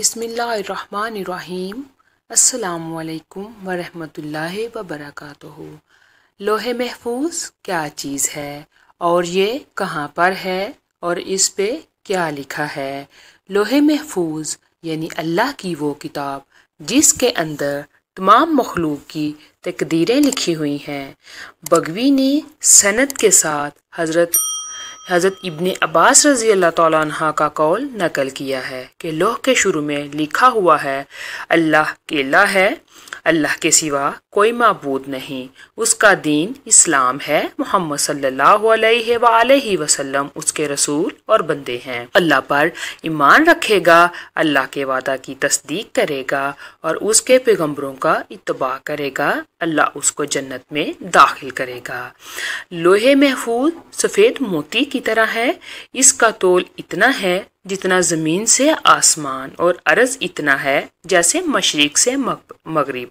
बसमीम् अल्लाम वरहमतुल्लाह वबरकatuh लोहे महफूज क्या चीज़ है और ये कहाँ पर है और इस पे क्या लिखा है लोहे महफूज यानी अल्लाह की वो किताब जिसके अंदर तमाम मखलूक की तकदीरें लिखी हुई हैं बगवी ने सनत के साथ हज़रत हज़रत इबन अब्बास रजी अल्लाह तह का कौल नकल किया है कि लोह के शुरू में लिखा हुआ है अल्लाह केला है अल्लाह के सिवा कोई मबूद नहीं उसका दीन इस्लाम है मोहम्मद सल्लल्लाहु वसलम उसके रसूल और बंदे हैं अल्लाह पर ईमान रखेगा अल्लाह के वादा की तस्दीक करेगा और उसके पैगम्बरों का इतबा करेगा अल्लाह उसको जन्नत में दाखिल करेगा लोहे महफूज सफ़ेद मोती की तरह है इसका तोल इतना है जितना ज़मीन से आसमान और अरज इतना है जैसे मशरक़ से मगरब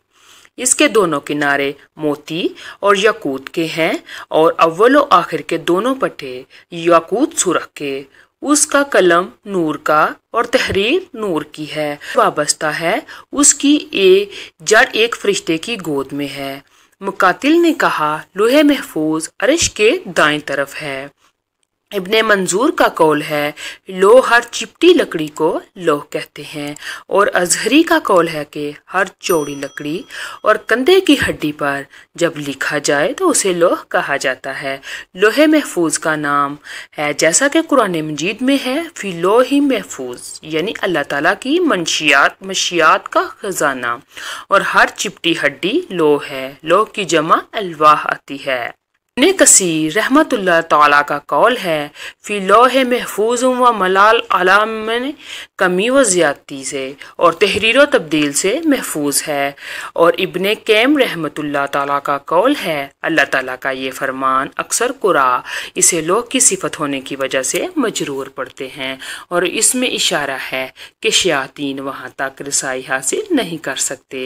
इसके दोनों किनारे मोती और यकूत के हैं और अव्वल व आखिर के दोनों पटे यकूत सुरख के उसका कलम नूर का और तहरीर नूर की है वाबस्ता है उसकी ए जड़ एक फरिश्ते की गोद में है मुकातिल ने कहा लोहे महफूज अरश के दाएं तरफ है इबन मंजूर का कौल है लो हर चिपटी लकड़ी को लोह कहते हैं और अजहरी का कौल है कि हर चौड़ी लकड़ी और कंधे की हड्डी पर जब लिखा जाए तो उसे लोह कहा जाता है लोहे महफूज का नाम है जैसा कि कुरान मजीद में है फी लोही महफूज यानी अल्लाह ताला की मनशियात मशियात का खजाना और हर चिपटी हड्डी लोह है लोह की जमा अलवाह आती है इबन कसी रहमत ताला का कौल है फ़ी लोह महफूज व मलाल आलाम कमी व ज़्यादती से और तहरीर तब्दील से महफूज है और इबन कैम रहमत तला का कौल है अल्लाह तला का ये फरमान अक्सर कुरा इसे लोह की सिफत होने की वजह से मजरूर पड़ते हैं और इसमें इशारा है कि शयातीन वहाँ तक रसाई हासिल नहीं कर सकते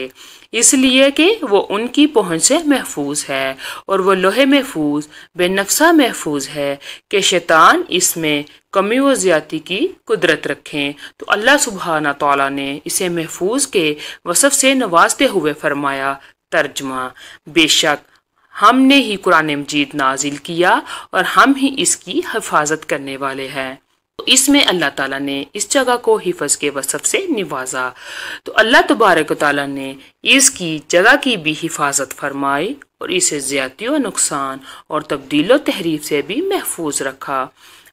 इसलिए कि वो उनकी पहुँच से महफूज है और वह लोहे महफूज महफूज बेनक्सा महफूज है कि शैतान इसमें कमी व ज़्यादा की कुदरत रखें तो अल्लाह सुबहाना तौला ने इसे महफूज के वसफ़ से नवाजते हुए फरमाया तर्जमा बेशक हमने ही कुरान मजीद नाजिल किया और हम ही इसकी हिफाजत करने वाले हैं तो इसमें अल्लाह ताला ने इस जगह को हिफज के वसफ़ से निवाजा तो अल्लाह तबारक ताला ने इसकी जगह की भी हिफाजत फरमाई और इसे ज़्यादती व नुकसान और तब्दील तहरीफ से भी महफूज रखा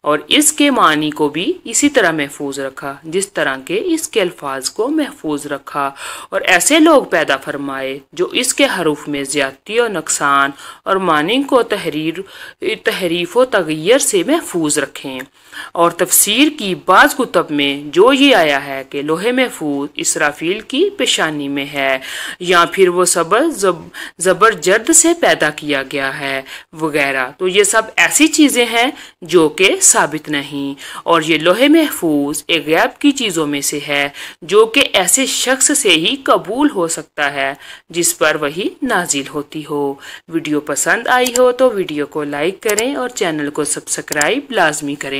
और इसके मानी को भी इसी तरह महफूज रखा जिस तरह के इसके अल्फाज को महफूज रखा और ऐसे लोग पैदा फरमाए जो इसके हरूफ में ज़्यादती और नुकसान और मानी को तहरीर तहरीफ व तगैर से महफूज रखें और तफसीर की बाज़ कुतब में जो ये आया है कि लोहे महफूज इसराफील की पेशानी में है या फिर वो सबर जब जर्द से पैदा किया गया है वगैरह तो ये सब ऐसी चीज़ें हैं जो कि साबित नहीं और ये लोहे महफूज एक गैब की चीज़ों में से है जो कि ऐसे शख्स से ही कबूल हो सकता है जिस पर वही नाजिल होती हो वीडियो पसंद आई हो तो वीडियो को लाइक करें और चैनल को सब्सक्राइब लाजमी करें